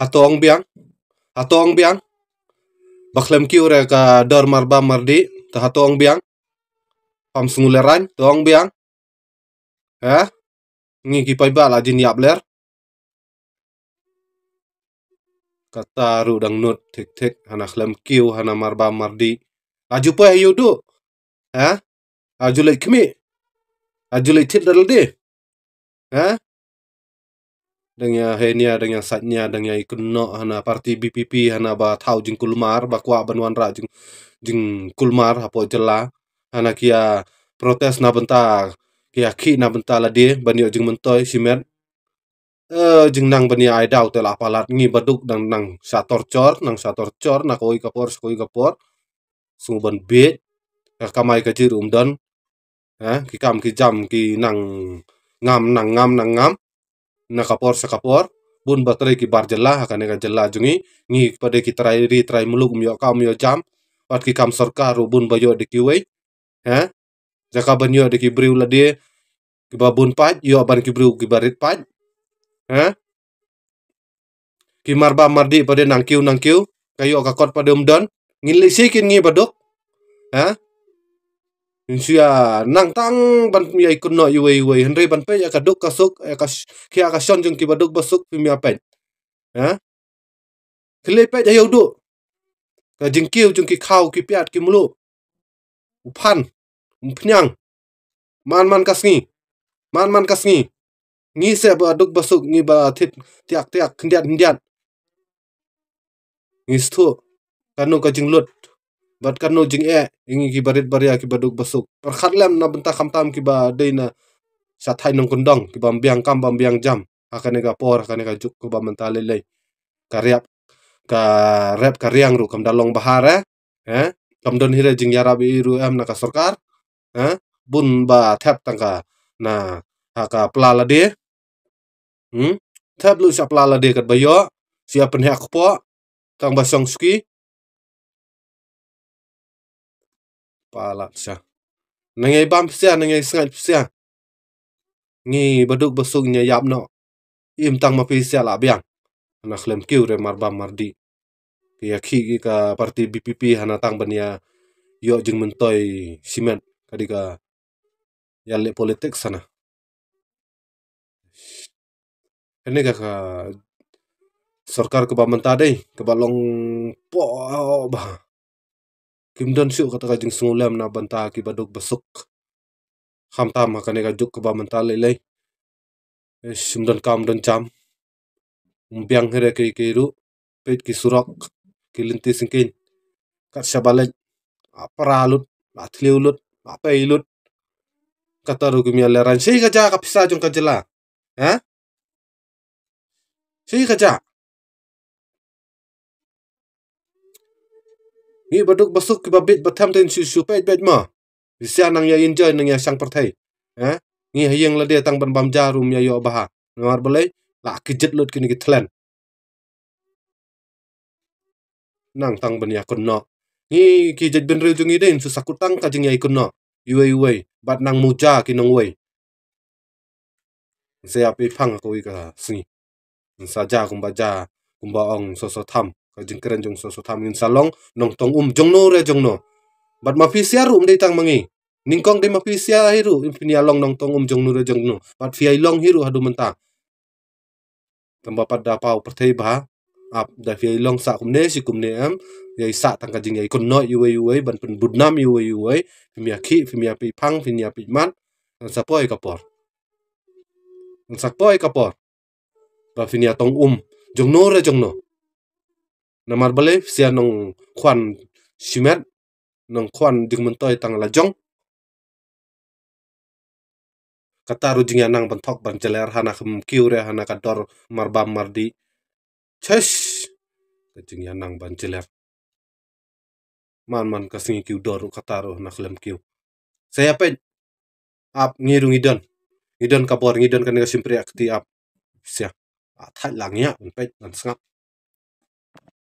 hatuang biang hatuang biang baklem kiure ka dor marba mardi ta hatuang biang pam sunguleran tuang biang eh ngi ki pai bala jin yap ler kata ru dang nut tik tik hana klem kiu hana marba mardi aju pa yudu eh aju le kmi aju le tit dal di eh deng ya henia deng satnya deng ya ikunno hana parti BPP hana ba tau jing kulmar ba kwa banwan ra jing jing kulmar hapo jela hana kia protes na benta kia ki na benta la de banio jing mentoi simet eh jing nang bani ai dau tel apalat ngi baduk nang nang sator cor, nang sator cor, na koi kapor koi kapor sungban bet kamai kajir umdan ha ki kam ki jam ki nang ngam nang ngam nang ngam nakapor kapor bun baterai ki bar jella akan ga jella jungi ngi pade ki trai ri trai muluk myo kam myo jam pat ki kam sarkar bun bayo de ki wei ha jaka ban yo de ki briu la de ki ba bun pat yo ban ki briu ki barit pat ha ki marba mardi pade nangkiu nangkiu kayo kakot pade umdon ngin lisi kin ngi badok ha Insia nang tang ban mi ai kunno yu wei wei henry ban pe ya ka duk kasuk ya ka kia ka shon jung ki baduk basuk pi mi apen ha kle pe ja yu du ka jing kiu jung ki khau ki piat ki mulu upan umpnyang man man kasngi man man kasngi ngi se ba duk basuk ngi ba thit tiak tiak khndiat khndiat ngi sthu kanu ka jing lut bat kanu jing e ingi ki barit baria ki baduk basuk par khatlem na benta tam ki ba nong kundang ki bam biang kam bam biang jam akane kapor por akane ga juk ko bam menta le le ka ka riang ru kam dalong bahare eh, eh kam don hire jing yara bi ru am na ka sarkar eh bun ba tang tangka na pla la de hmm thap lu sa plala de kat bayo siapen hak po kang basong ski pala siya. Nangyay bam siya, nangyay sngay siya. Ngi baduk basung nya yap no. Im tang mapi siya la biang. klem kiu re marbam mardi. Kaya ki ka parti BPP hana tang bania ya, yo jeng mentoy simen kadika ya le politik sana. Ini kakak ka के बा मनता दे के बा लोंग पो Kimdan siu kata kajing sungulam na banta ki baduk basuk. kam tam hakane kajuk ke bamanta lelai. Eh, Simdan kam dan cham. Umbiang hera ke keiru. Pet ki surak. Kilinti singkin. Kat syabalek. Apa ralut. Atli ulut. Apa ilut. Kata rugum ya leran. Sei kaja kapisa jong kajela. Ha? Sei kaja. Mi baduk basuk ki babit batam ten su su pet bet ma. Sia nang ya inja nang ya sang pertai. Eh? Ngi hayang la dia tang ban bam jarum ya yo baha. Ngar bele la kijet lut kini ki tlen. Nang tang ban ya kunno. Ngi kijet ben reu jungi den tang ka jing ya no yue yue bat nang muja ki nang wei. Sia pi phang ko i ka singi. Sa ja kumba ja kumba ong so so tham kajing keren jong so so salong nong tong um jong no re jong no bat ma fisia rum um dei tang mangi ningkong dei ma fisia hiru impinia long nong tong um jong no re jong no bat fia long hiru hadu menta. tamba pada pau pertei bah ap da fia long sa kumne si kumne am yai sa tang ka jing yai no yuwe yuwe ban pen budnam yuwe yuwe pimia ki pimia pi pang pimia pi man sapoi kapor sak poi kapor ba finia tong um jong no re jong no namar bale sia nong kwan shimet nong kwan ding toy tang la jong kata rujing ya nang bentok ban jeler hana kem kiure hana kador marbam mardi chesh kajing ya nang ban jeler man man kasingi kiu doru kataru hana lem kiu saya pe ap ngirung idon idon kabor ngidon kan ngasim priakti ap sia tak langnya pet nan sangat